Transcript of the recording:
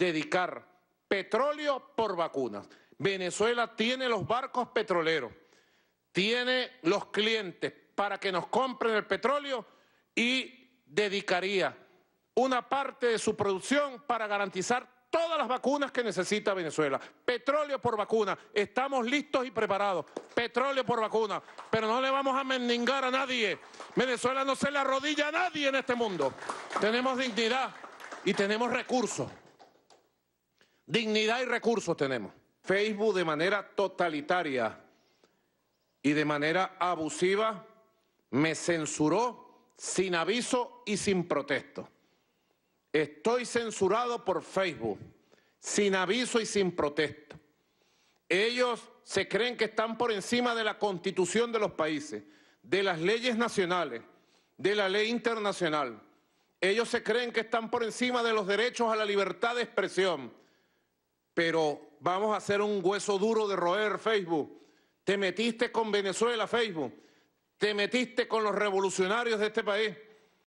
dedicar petróleo por vacunas. Venezuela tiene los barcos petroleros, tiene los clientes para que nos compren el petróleo y dedicaría una parte de su producción para garantizar todas las vacunas que necesita Venezuela. Petróleo por vacunas. Estamos listos y preparados. Petróleo por vacunas. Pero no le vamos a mendigar a nadie. Venezuela no se le arrodilla a nadie en este mundo. Tenemos dignidad y tenemos recursos. Dignidad y recursos tenemos. Facebook de manera totalitaria y de manera abusiva me censuró sin aviso y sin protesto. Estoy censurado por Facebook, sin aviso y sin protesto. Ellos se creen que están por encima de la constitución de los países, de las leyes nacionales, de la ley internacional. Ellos se creen que están por encima de los derechos a la libertad de expresión, pero vamos a hacer un hueso duro de roer Facebook. Te metiste con Venezuela Facebook, te metiste con los revolucionarios de este país.